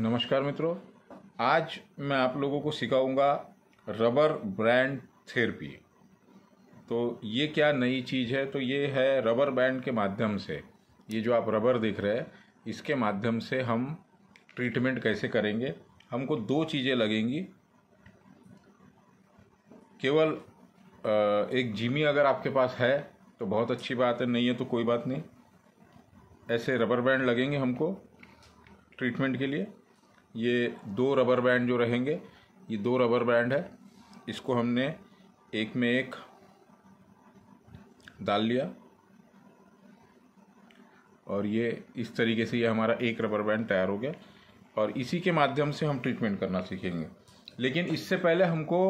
नमस्कार मित्रों आज मैं आप लोगों को सिखाऊंगा रबर ब्रांड थेरेपी तो ये क्या नई चीज़ है तो ये है रबर बैंड के माध्यम से ये जो आप रबर देख रहे हैं इसके माध्यम से हम ट्रीटमेंट कैसे करेंगे हमको दो चीज़ें लगेंगी केवल एक जिमी अगर आपके पास है तो बहुत अच्छी बात है नहीं है तो कोई बात नहीं ऐसे रबर बैंड लगेंगे हमको ट्रीटमेंट के लिए ये दो रबर बैंड जो रहेंगे ये दो रबर बैंड है इसको हमने एक में एक डाल लिया और ये इस तरीके से ये हमारा एक रबर बैंड तैयार हो गया और इसी के माध्यम से हम ट्रीटमेंट करना सीखेंगे लेकिन इससे पहले हमको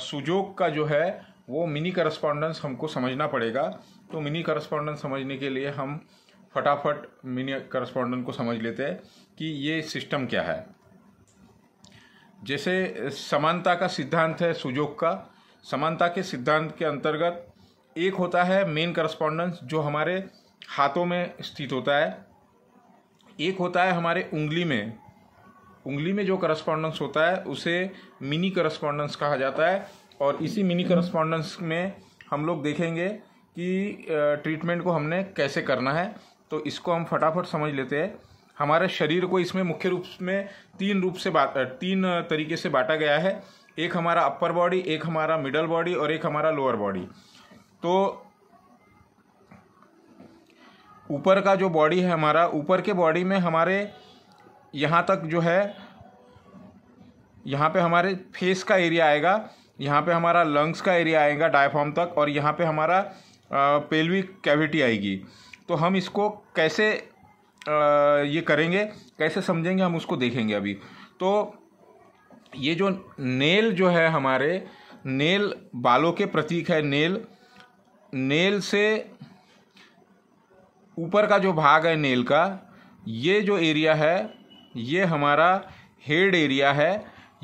सुजोग का जो है वो मिनी करस्पॉन्डेंस हमको समझना पड़ेगा तो मिनी करस्पॉन्डेंस समझने के लिए हम फटाफट मिनी करस्पॉन्डेंट को समझ लेते हैं कि ये सिस्टम क्या है जैसे समानता का सिद्धांत है सुजोग का समानता के सिद्धांत के अंतर्गत एक होता है मेन करस्पॉन्डेंस जो हमारे हाथों में स्थित होता है एक होता है हमारे उंगली में उंगली में जो करस्पॉन्डेंस होता है उसे मिनी करस्पॉन्डेंस कहा जाता है और इसी मिनी करस्पॉन्डेंस में हम लोग देखेंगे कि ट्रीटमेंट को हमने कैसे करना है तो इसको हम फटाफट समझ लेते हैं हमारे शरीर को इसमें मुख्य रूप में तीन रूप से बात तीन तरीके से बांटा गया है एक हमारा अपर बॉडी एक हमारा मिडल बॉडी और एक हमारा लोअर बॉडी तो ऊपर का जो बॉडी है हमारा ऊपर के बॉडी में हमारे यहाँ तक जो है यहाँ पे हमारे फेस का एरिया आएगा यहाँ पे हमारा लंग्स का एरिया आएगा डायफॉर्म तक और यहाँ पे हमारा पेल्विक कैविटी आएगी तो हम इसको कैसे ये करेंगे कैसे समझेंगे हम उसको देखेंगे अभी तो ये जो नेल जो है हमारे नेल बालों के प्रतीक है नेल नेल से ऊपर का जो भाग है नेल का ये जो एरिया है ये हमारा हेड एरिया है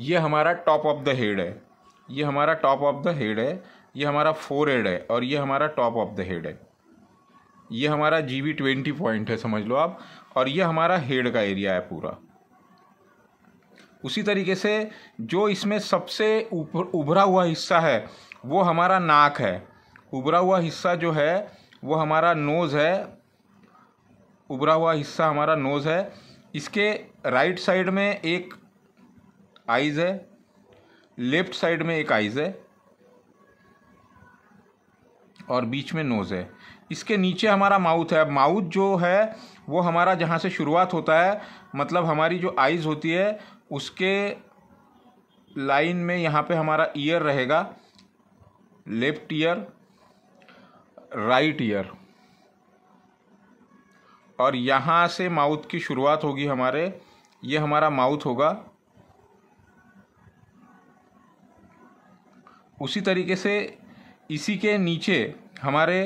ये हमारा टॉप ऑफ द हेड है ये हमारा टॉप ऑफ द हेड है ये हमारा फोर हेड है और ये हमारा टॉप ऑफ द हेड है ये हमारा जी बी ट्वेंटी पॉइंट है समझ लो आप और ये हमारा हेड का एरिया है पूरा उसी तरीके से जो इसमें सबसे उभरा हुआ हिस्सा है वो हमारा नाक है उभरा हुआ हिस्सा जो है वो हमारा नोज़ है उभरा हुआ हिस्सा हमारा नोज़ है इसके राइट साइड में एक आइज़ है लेफ्ट साइड में एक आइज़ है और बीच में नोज़ है इसके नीचे हमारा माउथ है माउथ जो है वो हमारा जहाँ से शुरुआत होता है मतलब हमारी जो आइज़ होती है उसके लाइन में यहाँ पे हमारा ईयर रहेगा लेफ्ट ईयर राइट ईयर और यहाँ से माउथ की शुरुआत होगी हमारे ये हमारा माउथ होगा उसी तरीके से इसी के नीचे हमारे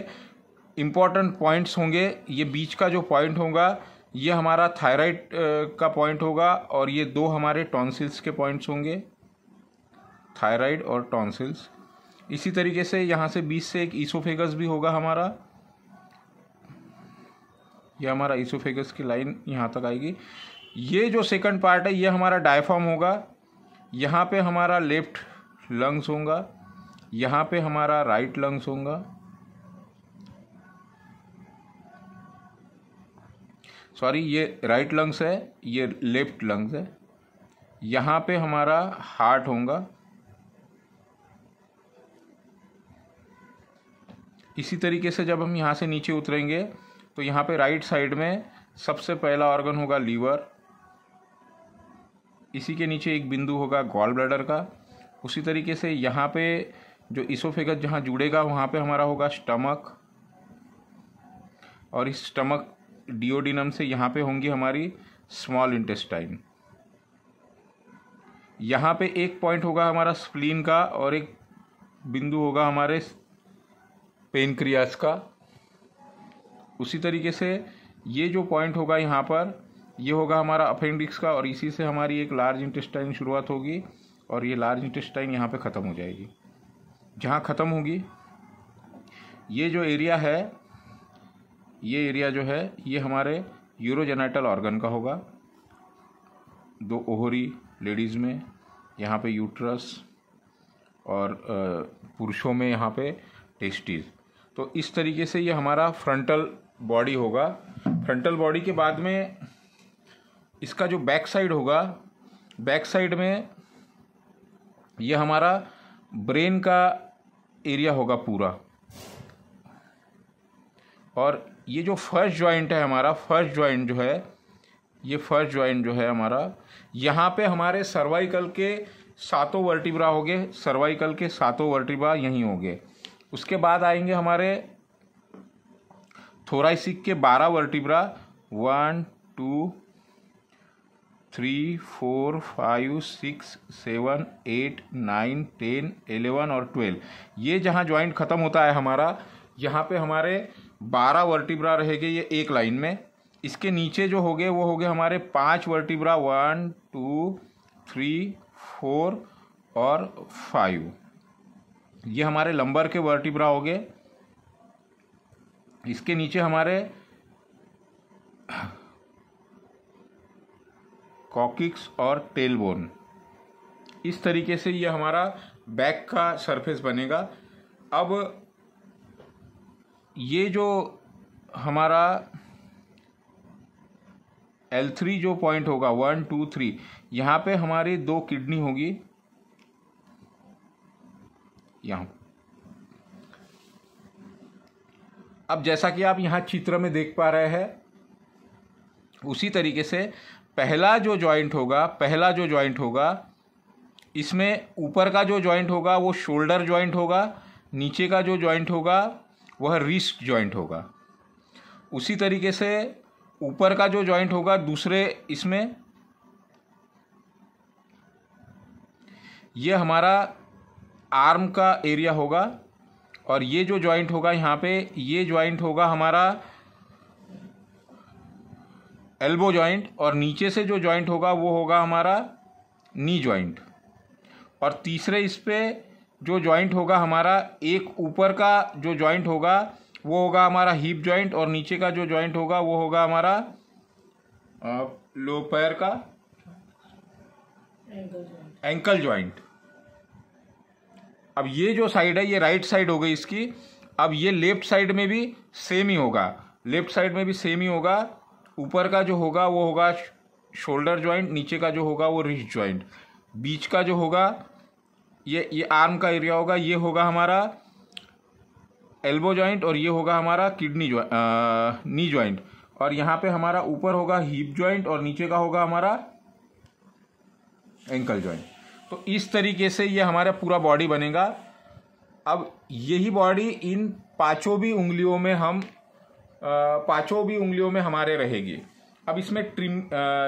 इम्पॉर्टेंट पॉइंट्स होंगे ये बीच का जो पॉइंट होगा ये हमारा थायराइड का पॉइंट होगा और ये दो हमारे टॉन्सिल्स के पॉइंट्स होंगे थायराइड और टॉन्सिल्स इसी तरीके से यहाँ से बीच से एक ईसोफेगस भी होगा हमारा ये हमारा ईसोफेगस की लाइन यहाँ तक आएगी ये जो सेकंड पार्ट है ये हमारा डायफॉर्म होगा यहाँ पे हमारा लेफ्ट लंग्स होगा यहाँ पे हमारा राइट लंग्स होगा सॉरी ये राइट लंग्स है ये लेफ्ट लंग्स है यहाँ पे हमारा हार्ट होगा इसी तरीके से जब हम यहाँ से नीचे उतरेंगे तो यहाँ पे राइट साइड में सबसे पहला ऑर्गन होगा लीवर इसी के नीचे एक बिंदु होगा गॉल ब्लैडर का उसी तरीके से यहाँ पे जो इसोफेगस जहाँ जुड़ेगा वहाँ पे हमारा होगा स्टमक और इस स्टमक डिओडिनम से यहाँ पे होंगी हमारी स्मॉल इंटेस्टाइन यहाँ पे एक पॉइंट होगा हमारा स्प्लीन का और एक बिंदु होगा हमारे पेनक्रियास का उसी तरीके से ये जो पॉइंट होगा यहाँ पर ये होगा हमारा अपेंडिक्स का और इसी से हमारी एक लार्ज इंटेस्टाइन शुरुआत होगी और ये लार्ज इंटेस्टाइन यहाँ पे ख़त्म हो जाएगी जहाँ ख़त्म होगी ये जो एरिया है ये एरिया जो है ये हमारे यूरोजेनाइटल ऑर्गन का होगा दो ओहरी लेडीज़ में यहाँ पे यूट्रस और पुरुषों में यहाँ पे टेस्टीज तो इस तरीके से ये हमारा फ्रंटल बॉडी होगा फ्रंटल बॉडी के बाद में इसका जो बैक साइड होगा बैक साइड में ये हमारा ब्रेन का एरिया होगा पूरा और ये जो फर्स्ट जॉइंट है हमारा फर्स्ट जॉइंट जो है ये फर्स्ट जॉइंट जो है हमारा यहाँ पे हमारे सर्वाइकल के सातों वर्टिब्रा हो गए सर्वाइकल के सातों वर्टिब्रा यहीं हो गए उसके बाद आएंगे हमारे थोराइसिक के बारह vertebra one two three four five six seven eight nine ten eleven और ट्वेल्व ये जहाँ जॉइंट ख़त्म होता है हमारा यहाँ पे हमारे बारह वर्टिब्रा रहेगे ये एक लाइन में इसके नीचे जो हो गए वो हो गए हमारे पांच vertebra one two three four और फाइव ये हमारे लंबर के वर्टिब्रा हो गए इसके नीचे हमारे कॉकिक्स और टेल बोन इस तरीके से ये हमारा बैक का सरफेस बनेगा अब ये जो हमारा एल थ्री जो पॉइंट होगा वन टू थ्री यहाँ पे हमारी दो किडनी होगी यहाँ अब जैसा कि आप यहाँ चित्र में देख पा रहे हैं उसी तरीके से पहला जो जॉइंट होगा पहला जो जॉइंट होगा इसमें ऊपर का जो जॉइंट होगा वो शोल्डर जॉइंट होगा नीचे का जो जॉइंट होगा वह रिस्ट जॉइंट होगा उसी तरीके से ऊपर का जो जॉइंट होगा दूसरे इसमें यह हमारा आर्म का एरिया होगा और ये जो जॉइंट होगा यहाँ पे ये जॉइंट होगा हमारा एल्बो जॉइंट और नीचे से जो जॉइंट होगा वो होगा हमारा नी जॉइंट और तीसरे इस पर जो जॉइंट होगा हमारा एक ऊपर का जो जॉइंट होगा वो होगा हमारा हीप जॉइंट और नीचे का जो जॉइंट होगा वो होगा हमारा लो पैर का एंकल जॉइंट अब ये जो साइड है ये राइट साइड हो गई इसकी अब ये लेफ्ट साइड में भी सेम ही होगा लेफ्ट साइड में भी सेम ही होगा ऊपर का जो होगा वो होगा शोल्डर जॉइंट नीचे का जो होगा वो रिस्ट जॉइंट बीच का जो होगा ये ये आर्म का एरिया होगा ये होगा हमारा एल्बो जॉइंट और ये होगा हमारा किडनी ज्वाइंट नी ज्वाइंट और यहाँ पे हमारा ऊपर होगा हीप ज्वाइंट और नीचे का होगा हमारा एंकल ज्वाइंट तो इस तरीके से ये हमारा पूरा बॉडी बनेगा अब यही बॉडी इन पाँचों भी उंगलियों में हम पाँचों भी उंगलियों में हमारे रहेगी अब इसमें ट्रिम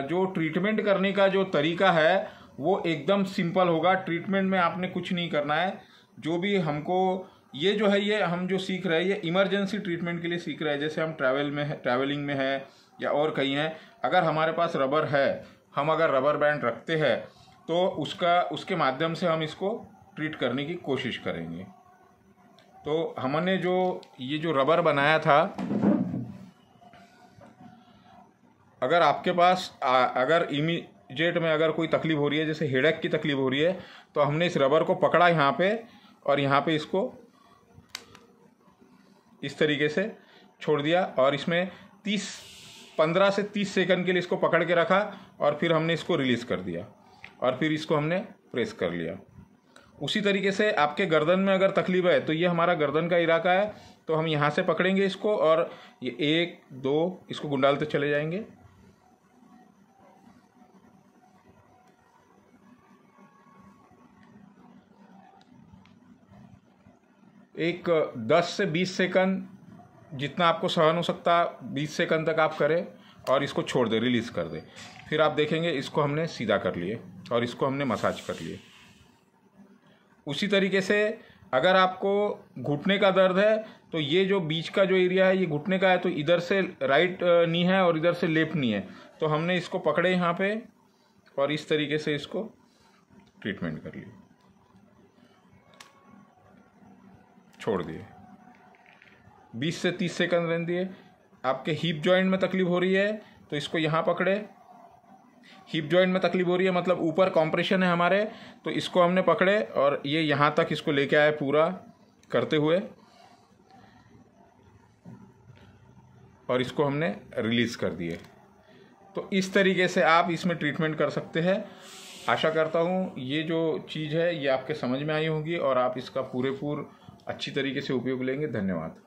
जो ट्रीटमेंट करने का जो तरीका है वो एकदम सिंपल होगा ट्रीटमेंट में आपने कुछ नहीं करना है जो भी हमको ये जो है ये हम जो सीख रहे हैं ये इमरजेंसी ट्रीटमेंट के लिए सीख रहे हैं जैसे हम ट्रैवल में है ट्रैवलिंग में है या और कहीं हैं अगर हमारे पास रबर है हम अगर रबर बैंड रखते हैं तो उसका उसके माध्यम से हम इसको ट्रीट करने की कोशिश करेंगे तो हमने जो ये जो रबर बनाया था अगर आपके पास आ, अगर इमी जेट में अगर कोई तकलीफ हो रही है जैसे हेडक की तकलीफ हो रही है तो हमने इस रबर को पकड़ा यहाँ पे और यहाँ पे इसको इस तरीके से छोड़ दिया और इसमें तीस पंद्रह से तीस सेकंड के लिए इसको पकड़ के रखा और फिर हमने इसको रिलीज़ कर दिया और फिर इसको हमने प्रेस कर लिया उसी तरीके से आपके गर्दन में अगर तकलीफ है तो ये हमारा गर्दन का इलाका है तो हम यहाँ से पकड़ेंगे इसको और ये एक दो इसको गुंडालते चले जाएंगे एक 10 से 20 सेकंड जितना आपको सहन हो सकता 20 सेकंड तक आप करें और इसको छोड़ दें रिलीज़ कर दें फिर आप देखेंगे इसको हमने सीधा कर लिए और इसको हमने मसाज कर लिए उसी तरीके से अगर आपको घुटने का दर्द है तो ये जो बीच का जो एरिया है ये घुटने का है तो इधर से राइट नी है और इधर से लेफ्ट नी है तो हमने इसको पकड़े यहाँ पे और इस तरीके से इसको ट्रीटमेंट कर लिया छोड़ दिए 20 से 30 सेकंड रहने दिए आपके हिप जॉइंट में तकलीफ हो रही है तो इसको यहाँ पकड़े हिप जॉइंट में तकलीफ हो रही है मतलब ऊपर कॉम्प्रेशन है हमारे तो इसको हमने पकड़े और ये यहाँ तक इसको लेके आए पूरा करते हुए और इसको हमने रिलीज़ कर दिए तो इस तरीके से आप इसमें ट्रीटमेंट कर सकते हैं आशा करता हूँ ये जो चीज़ है ये आपके समझ में आई होगी और आप इसका पूरे पूरे अच्छी तरीके से उपयोग लेंगे धन्यवाद